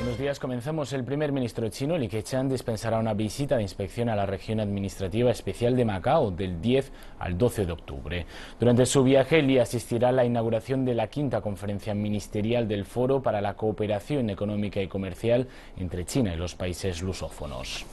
Buenos días, comenzamos. El primer ministro chino, Li Keqiang, dispensará una visita de inspección a la región administrativa especial de Macao del 10 al 12 de octubre. Durante su viaje, Li asistirá a la inauguración de la quinta conferencia ministerial del Foro para la Cooperación Económica y Comercial entre China y los países lusófonos.